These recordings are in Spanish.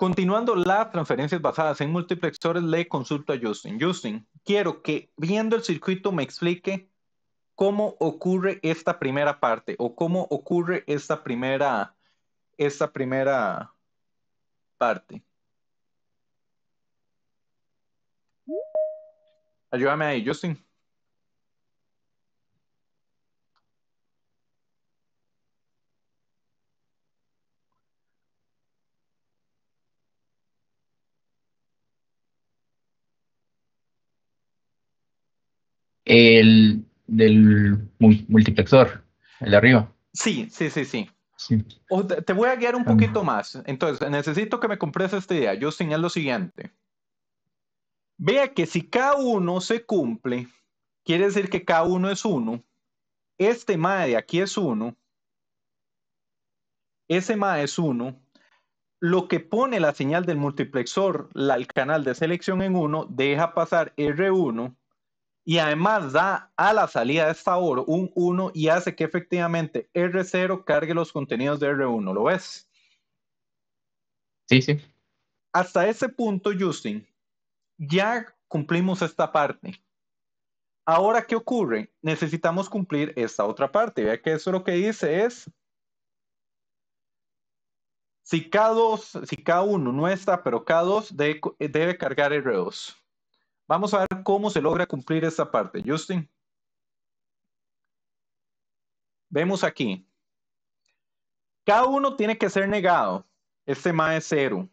Continuando las transferencias basadas en multiplexores, le consulto a Justin. Justin, quiero que viendo el circuito me explique cómo ocurre esta primera parte o cómo ocurre esta primera, esta primera parte. Ayúdame ahí, Justin. el del multiplexor, el de arriba. Sí, sí, sí, sí. te, voy a guiar un poquito más. Entonces, necesito que me compres esta idea. Yo señalo lo siguiente. Vea que si K1 se cumple, quiere decir que K1 es 1, Este ma de aquí es 1, Ese ma es 1, Lo que pone la señal del multiplexor el canal de selección en 1, deja pasar R1 y además da a la salida de esta oro un 1 y hace que efectivamente R0 cargue los contenidos de R1. ¿Lo ves? Sí, sí. Hasta ese punto, Justin, ya cumplimos esta parte. Ahora, ¿qué ocurre? Necesitamos cumplir esta otra parte. Vea que eso lo que dice es, si K2, si K1 no está, pero K2 debe, debe cargar R2. Vamos a ver cómo se logra cumplir esta parte, Justin. Vemos aquí. Cada uno tiene que ser negado. Este más es cero.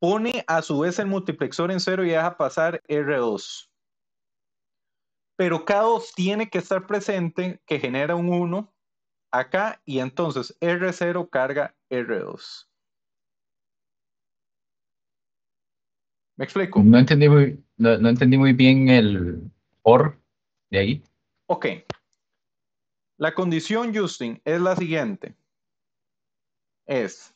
Pone a su vez el multiplexor en cero y deja pasar R2. Pero cada 2 tiene que estar presente, que genera un 1 acá, y entonces R0 carga R2. ¿Me explico? No entendí muy, no, entendí muy bien el or de ahí. Ok. La condición, Justin, es la siguiente. Es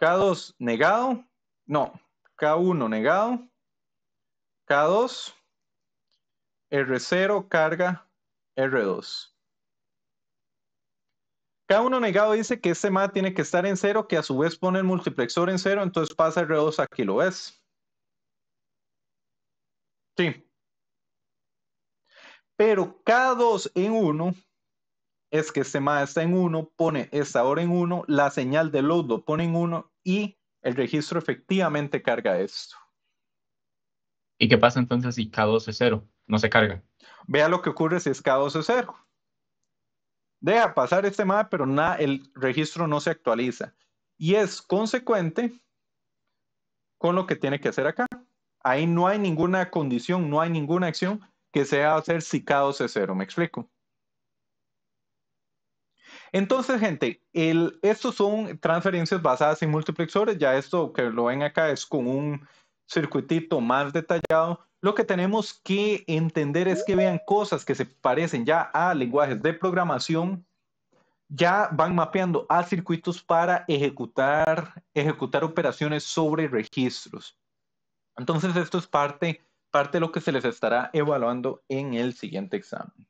K2 negado, no, K1 negado, K2, R0 carga R2. K1 negado dice que este más tiene que estar en 0, que a su vez pone el multiplexor en 0, entonces pasa R2 aquí, ¿lo ves? Sí. Pero K2 en 1 es que este más está en 1 pone esta hora en 1 la señal de load lo pone en 1 y el registro efectivamente carga esto. ¿Y qué pasa entonces si K2 es 0? No se carga. Vea lo que ocurre si es K2 es 0. Deja pasar este MAD, pero nada, el registro no se actualiza. Y es consecuente con lo que tiene que hacer acá. Ahí no hay ninguna condición, no hay ninguna acción que sea hacer si C0, ¿me explico? Entonces, gente, el, estos son transferencias basadas en multiplexores. Ya esto que lo ven acá es con un circuitito más detallado. Lo que tenemos que entender es que vean cosas que se parecen ya a lenguajes de programación, ya van mapeando a circuitos para ejecutar, ejecutar operaciones sobre registros. Entonces, esto es parte, parte de lo que se les estará evaluando en el siguiente examen.